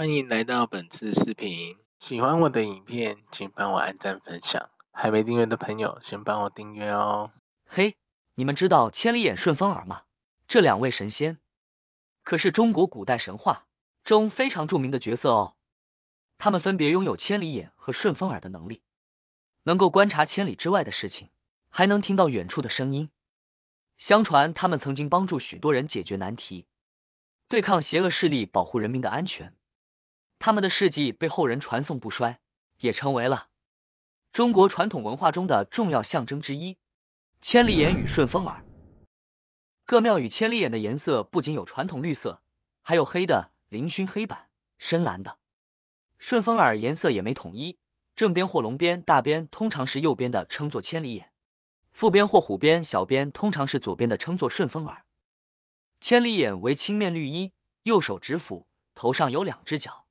欢迎来到本次视频。喜欢我的影片，请帮我按赞分享。还没订阅的朋友，先帮我订阅哦。嘿，你们知道千里眼顺风耳吗？这两位神仙可是中国古代神话中非常著名的角色哦。他们分别拥有千里眼和顺风耳的能力，能够观察千里之外的事情，还能听到远处的声音。相传他们曾经帮助许多人解决难题，对抗邪恶势力，保护人民的安全。他们的事迹被后人传颂不衰，也成为了中国传统文化中的重要象征之一。千里眼与顺风耳，各庙宇千里眼的颜色不仅有传统绿色，还有黑的、灵熏黑板、深蓝的；顺风耳颜色也没统一。正边或龙边大边通常是右边的，称作千里眼；副边或虎边小边通常是左边的，称作顺风耳。千里眼为青面绿衣，右手执斧，头上有两只角，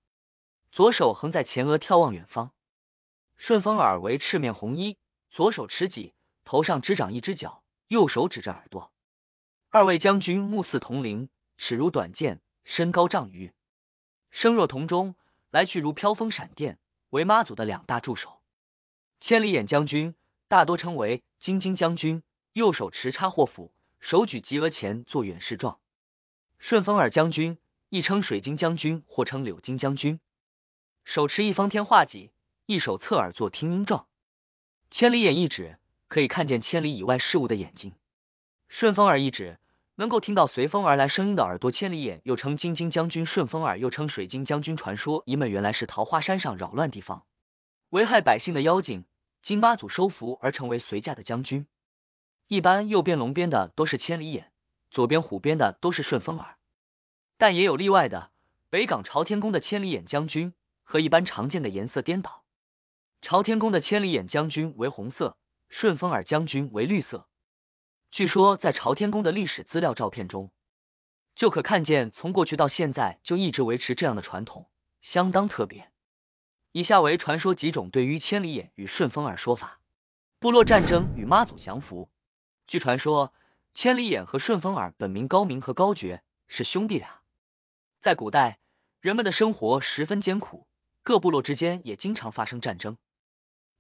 左手横在前额，眺望远方。顺风耳为赤面红衣，左手持戟，头上只长一只角，右手指着耳朵。二位将军目似铜铃，齿如短剑，身高丈余，声若铜钟，来去如飘风闪电，为妈祖的两大助手。千里眼将军大多称为金睛将军，右手持叉或斧，手举及额前做远视状。顺风耳将军亦称水晶将军或称柳金将军。手持一方天画戟，一手侧耳做听音状。千里眼一指可以看见千里以外事物的眼睛，顺风耳一指能够听到随风而来声音的耳朵。千里眼又称金睛将军，顺风耳又称水晶将军。传说一们原来是桃花山上扰乱地方、危害百姓的妖精，金八祖收服而成为随驾的将军。一般右边龙边的都是千里眼，左边虎边的都是顺风耳，但也有例外的。北港朝天宫的千里眼将军。和一般常见的颜色颠倒，朝天宫的千里眼将军为红色，顺风耳将军为绿色。据说在朝天宫的历史资料照片中，就可看见从过去到现在就一直维持这样的传统，相当特别。以下为传说几种对于千里眼与顺风耳说法：部落战争与妈祖降服。据传说，千里眼和顺风耳本名高明和高觉，是兄弟俩。在古代，人们的生活十分艰苦。各部落之间也经常发生战争，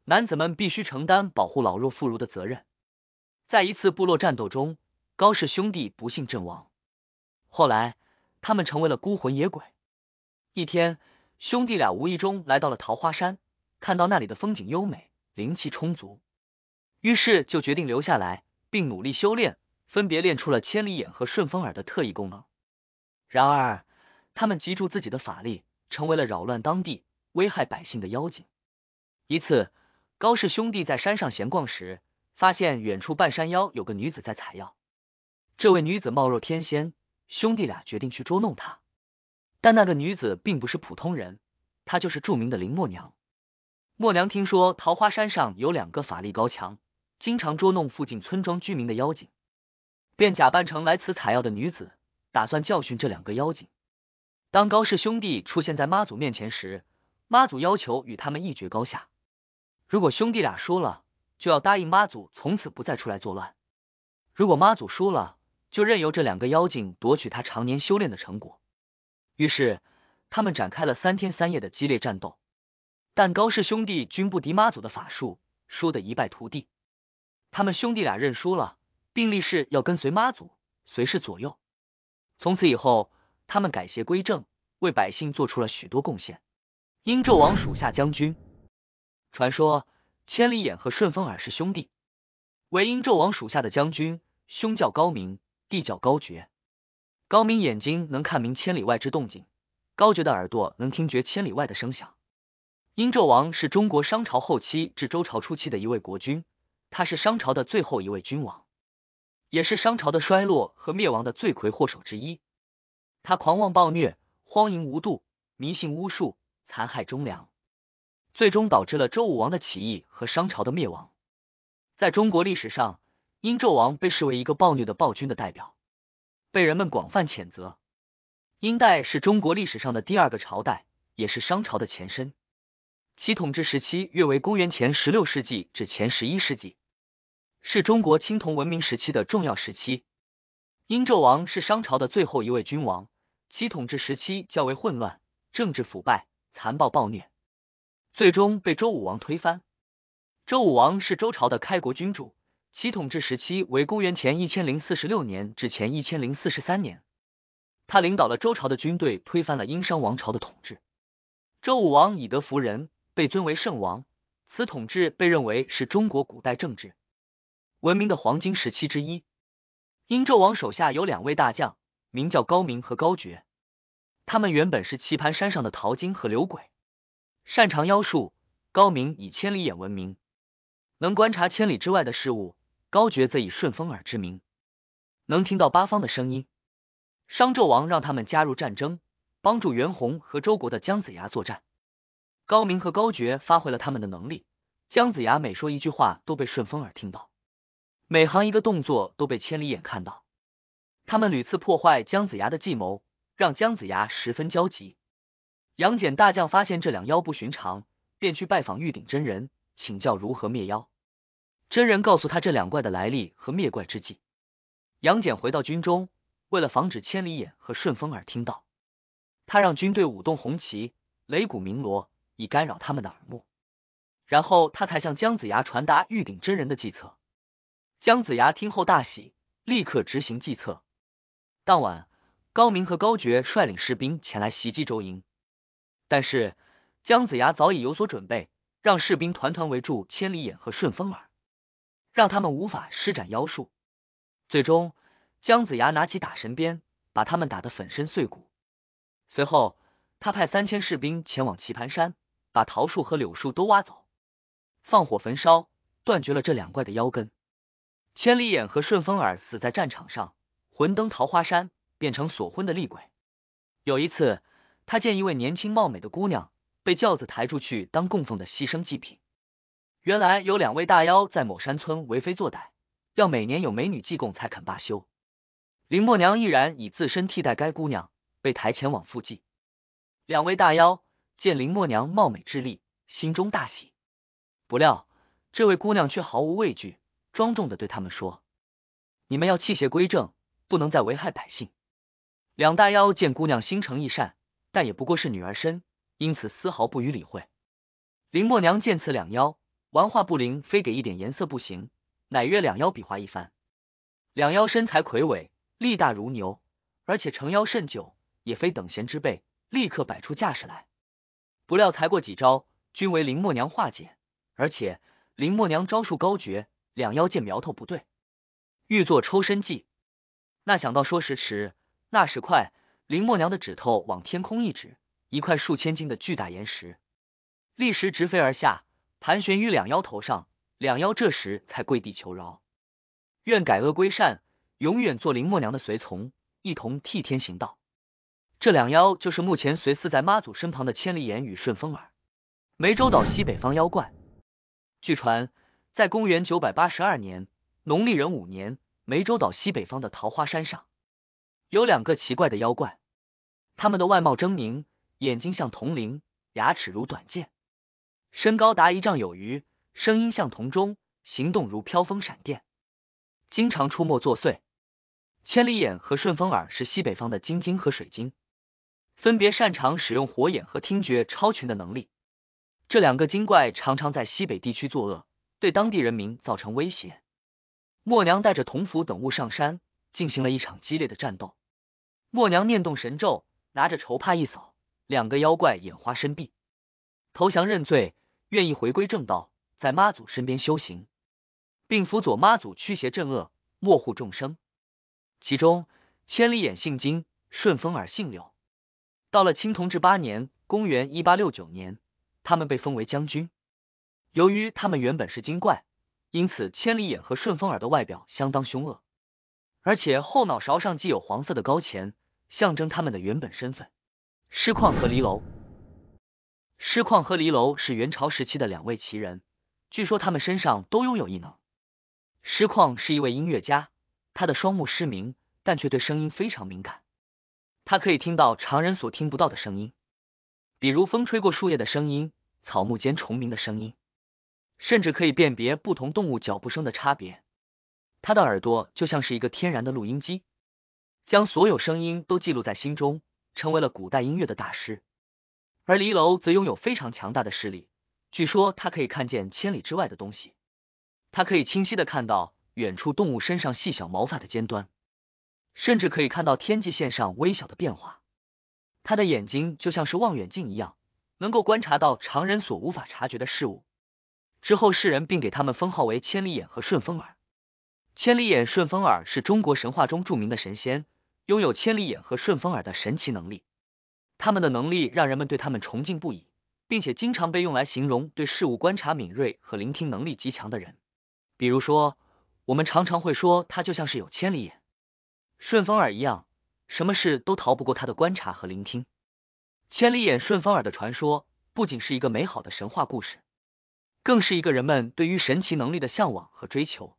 男子们必须承担保护老弱妇孺的责任。在一次部落战斗中，高氏兄弟不幸阵亡，后来他们成为了孤魂野鬼。一天，兄弟俩无意中来到了桃花山，看到那里的风景优美，灵气充足，于是就决定留下来，并努力修炼，分别练出了千里眼和顺风耳的特异功能。然而，他们集注自己的法力，成为了扰乱当地。危害百姓的妖精。一次，高氏兄弟在山上闲逛时，发现远处半山腰有个女子在采药。这位女子貌若天仙，兄弟俩决定去捉弄她。但那个女子并不是普通人，她就是著名的林默娘。默娘听说桃花山上有两个法力高强、经常捉弄附近村庄居民的妖精，便假扮成来此采药的女子，打算教训这两个妖精。当高氏兄弟出现在妈祖面前时，妈祖要求与他们一决高下，如果兄弟俩输了，就要答应妈祖从此不再出来作乱；如果妈祖输了，就任由这两个妖精夺取他常年修炼的成果。于是，他们展开了三天三夜的激烈战斗，但高氏兄弟均不敌妈祖的法术，输得一败涂地。他们兄弟俩认输了，并立誓要跟随妈祖，随侍左右。从此以后，他们改邪归正，为百姓做出了许多贡献。殷纣王属下将军，传说千里眼和顺风耳是兄弟，为殷纣王属下的将军，兄叫高明，弟叫高觉。高明眼睛能看明千里外之动静，高觉的耳朵能听觉千里外的声响。殷纣王是中国商朝后期至周朝初期的一位国君，他是商朝的最后一位君王，也是商朝的衰落和灭亡的罪魁祸首之一。他狂妄暴虐，荒淫无度，迷信巫术。残害忠良，最终导致了周武王的起义和商朝的灭亡。在中国历史上，殷纣王被视为一个暴虐的暴君的代表，被人们广泛谴责。殷代是中国历史上的第二个朝代，也是商朝的前身。其统治时期约为公元前十六世纪至前十一世纪，是中国青铜文明时期的重要时期。殷纣王是商朝的最后一位君王，其统治时期较为混乱，政治腐败。残暴暴虐，最终被周武王推翻。周武王是周朝的开国君主，其统治时期为公元前一千零四十六年至前一千零四十三年。他领导了周朝的军队，推翻了殷商王朝的统治。周武王以德服人，被尊为圣王。此统治被认为是中国古代政治文明的黄金时期之一。殷纣王手下有两位大将，名叫高明和高觉。他们原本是棋盘山上的淘金和流鬼，擅长妖术。高明以千里眼闻名，能观察千里之外的事物；高觉则以顺风耳之名，能听到八方的声音。商纣王让他们加入战争，帮助袁弘和周国的姜子牙作战。高明和高觉发挥了他们的能力，姜子牙每说一句话都被顺风耳听到，每行一个动作都被千里眼看到。他们屡次破坏姜子牙的计谋。让姜子牙十分焦急。杨戬大将发现这两妖不寻常，便去拜访玉鼎真人，请教如何灭妖。真人告诉他这两怪的来历和灭怪之计。杨戬回到军中，为了防止千里眼和顺风耳听到，他让军队舞动红旗、擂鼓鸣锣，以干扰他们的耳目。然后他才向姜子牙传达玉鼎真人的计策。姜子牙听后大喜，立刻执行计策。当晚。高明和高觉率领士兵前来袭击周营，但是姜子牙早已有所准备，让士兵团团围住千里眼和顺风耳，让他们无法施展妖术。最终，姜子牙拿起打神鞭，把他们打得粉身碎骨。随后，他派三千士兵前往棋盘山，把桃树和柳树都挖走，放火焚烧，断绝了这两怪的妖根。千里眼和顺风耳死在战场上，魂登桃花山。变成索婚的厉鬼。有一次，他见一位年轻貌美的姑娘被轿子抬出去当供奉的牺牲祭品。原来有两位大妖在某山村为非作歹，要每年有美女祭供才肯罢休。林默娘毅然以自身替代该姑娘，被抬前往附近。两位大妖见林默娘貌美智力，心中大喜。不料这位姑娘却毫无畏惧，庄重的对他们说：“你们要弃邪归正，不能再危害百姓。”两大妖见姑娘心诚意善，但也不过是女儿身，因此丝毫不予理会。林默娘见此两妖玩话不灵，非给一点颜色不行，乃约两妖比划一番。两妖身材魁伟，力大如牛，而且成妖甚久，也非等闲之辈，立刻摆出架势来。不料才过几招，均为林默娘化解，而且林默娘招数高绝。两妖见苗头不对，欲作抽身计，那想到说时迟，那时快，林默娘的指头往天空一指，一块数千斤的巨大岩石立时直飞而下，盘旋于两妖头上。两妖这时才跪地求饶，愿改恶归善，永远做林默娘的随从，一同替天行道。这两妖就是目前随侍在妈祖身旁的千里眼与顺风耳。湄洲岛西北方妖怪，据传在公元九百八十二年农历壬午年，湄洲岛西北方的桃花山上。有两个奇怪的妖怪，他们的外貌狰狞，眼睛像铜铃，牙齿如短剑，身高达一丈有余，声音像铜钟，行动如飘风闪电，经常出没作祟。千里眼和顺风耳是西北方的金睛和水晶，分别擅长使用火眼和听觉超群的能力。这两个精怪常常在西北地区作恶，对当地人民造成威胁。默娘带着铜斧等物上山，进行了一场激烈的战斗。默娘念动神咒，拿着绸帕一扫，两个妖怪眼花身闭，投降认罪，愿意回归正道，在妈祖身边修行，并辅佐妈祖驱邪镇恶，莫护众生。其中千里眼姓金，顺风耳姓柳。到了清同治八年（公元一八六九年），他们被封为将军。由于他们原本是精怪，因此千里眼和顺风耳的外表相当凶恶，而且后脑勺上既有黄色的高钱，象征他们的原本身份，尸况和离楼。尸况和离楼是元朝时期的两位奇人，据说他们身上都拥有异能。尸况是一位音乐家，他的双目失明，但却对声音非常敏感。他可以听到常人所听不到的声音，比如风吹过树叶的声音、草木间虫鸣的声音，甚至可以辨别不同动物脚步声的差别。他的耳朵就像是一个天然的录音机。将所有声音都记录在心中，成为了古代音乐的大师。而离楼则拥有非常强大的视力，据说他可以看见千里之外的东西。他可以清晰的看到远处动物身上细小毛发的尖端，甚至可以看到天际线上微小的变化。他的眼睛就像是望远镜一样，能够观察到常人所无法察觉的事物。之后世人并给他们封号为千里眼和顺风耳。千里眼、顺风耳是中国神话中著名的神仙。拥有千里眼和顺风耳的神奇能力，他们的能力让人们对他们崇敬不已，并且经常被用来形容对事物观察敏锐和聆听能力极强的人。比如说，我们常常会说他就像是有千里眼、顺风耳一样，什么事都逃不过他的观察和聆听。千里眼、顺风耳的传说不仅是一个美好的神话故事，更是一个人们对于神奇能力的向往和追求。